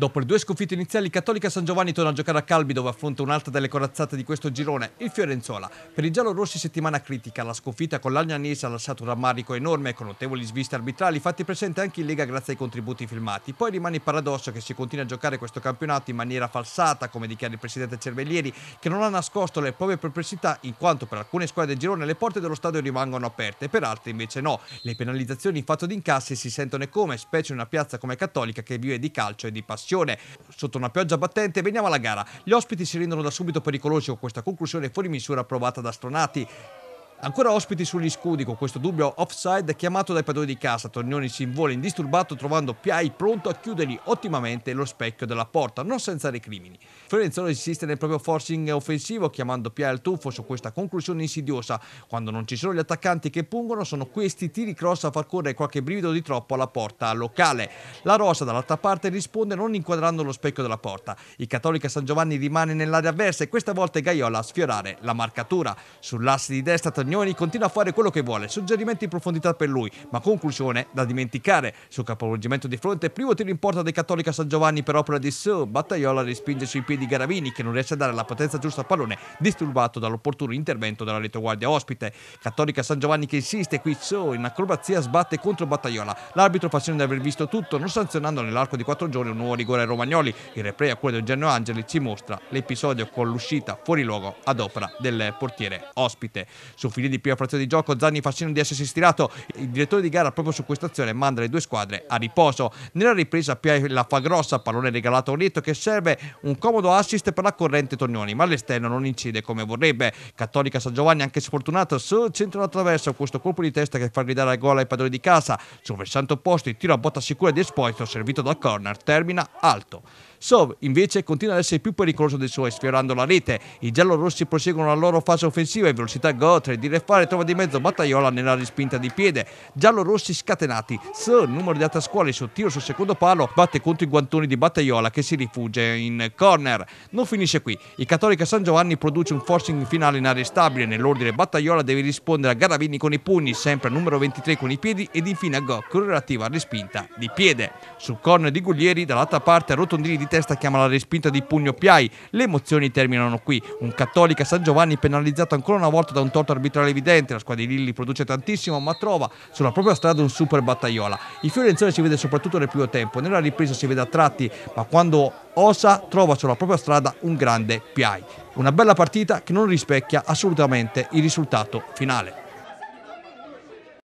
Dopo le due sconfitte iniziali, Cattolica San Giovanni torna a giocare a Calbi dove affronta un'altra delle corazzate di questo girone, il Fiorenzola. Per i giallorossi settimana critica, la sconfitta con l'Agnanese ha lasciato un rammarico enorme con notevoli sviste arbitrali fatti presente anche in Lega grazie ai contributi filmati. Poi rimane il paradosso che si continua a giocare questo campionato in maniera falsata, come dichiara il presidente Cervellieri, che non ha nascosto le proprie perplessità in quanto per alcune squadre del girone le porte dello stadio rimangono aperte, per altre invece no. Le penalizzazioni in fatto di incassi si sentono come, specie in una piazza come Cattolica che vive di calcio e di passione passione. Sotto una pioggia battente veniamo alla gara. Gli ospiti si rendono da subito pericolosi con questa conclusione fuori misura approvata da Stronati Ancora ospiti sugli scudi con questo dubbio offside chiamato dai padroni di casa, Tornioni si invola indisturbato trovando Piai pronto a chiudergli ottimamente lo specchio della porta, non senza recrimini. Fiorenzuolo insiste nel proprio forcing offensivo chiamando Piai al tuffo su questa conclusione insidiosa. Quando non ci sono gli attaccanti che pungono sono questi tiri cross a far correre qualche brivido di troppo alla porta locale. La Rosa dall'altra parte risponde non inquadrando lo specchio della porta. Il Cattolica San Giovanni rimane nell'area avversa e questa volta è Gaiola a sfiorare la marcatura. Sull'asse di destra Tornioni Romagnoni continua a fare quello che vuole, suggerimenti in profondità per lui, ma conclusione da dimenticare. Sul capovolgimento di fronte, primo tiro in porta dei Cattolica San Giovanni per opera di Su, Battaiola respinge sui piedi Garavini che non riesce a dare la potenza giusta al pallone, disturbato dall'opportuno intervento della retroguardia ospite. Cattolica San Giovanni che insiste, qui Su in acrobazia sbatte contro Battaiola. L'arbitro fa facendo di aver visto tutto, non sanzionando nell'arco di quattro giorni un nuovo rigore ai Romagnoli. Il replay a quello del Geno Angeli ci mostra l'episodio con l'uscita fuori luogo ad opera del portiere ospite. Su quindi di più a frazione di gioco Zanni facendo di essersi stirato il direttore di gara proprio su questa azione manda le due squadre a riposo nella ripresa Pia la fa grossa pallone regalato a Orlito che serve un comodo assist per la corrente Tognoni ma all'esterno non incide come vorrebbe Cattolica San Giovanni anche sfortunata sul centro attraverso questo colpo di testa che fa ridare la gola ai padroni di casa sul versante opposto il tiro a botta sicura di Esposito servito dal corner termina alto Sov invece continua ad essere più pericoloso dei suoi, sfiorando la rete. I giallorossi proseguono la loro fase offensiva in velocità Gotre, di refare trova di mezzo Battaiola nella rispinta di piede. Giallorossi scatenati. Sov, numero di alta Atascuoli sul tiro sul secondo palo, batte contro i guantoni di Battaiola che si rifugia in corner. Non finisce qui. Il Cattolica San Giovanni produce un forcing finale in area stabile. Nell'ordine Battaiola deve rispondere a Garavini con i pugni, sempre a numero 23 con i piedi ed infine a Go con relativa rispinta di piede. Sul corner di Guglieri, dall'altra parte a Rotondini di testa chiama la respinta di Pugno Piai. Le emozioni terminano qui. Un Cattolica San Giovanni penalizzato ancora una volta da un torto arbitrale evidente. La squadra di Lilli produce tantissimo, ma trova sulla propria strada un super battaiola. Il Fiorenzione si vede soprattutto nel primo tempo. Nella ripresa si vede a tratti, ma quando osa trova sulla propria strada un grande Piai. Una bella partita che non rispecchia assolutamente il risultato finale.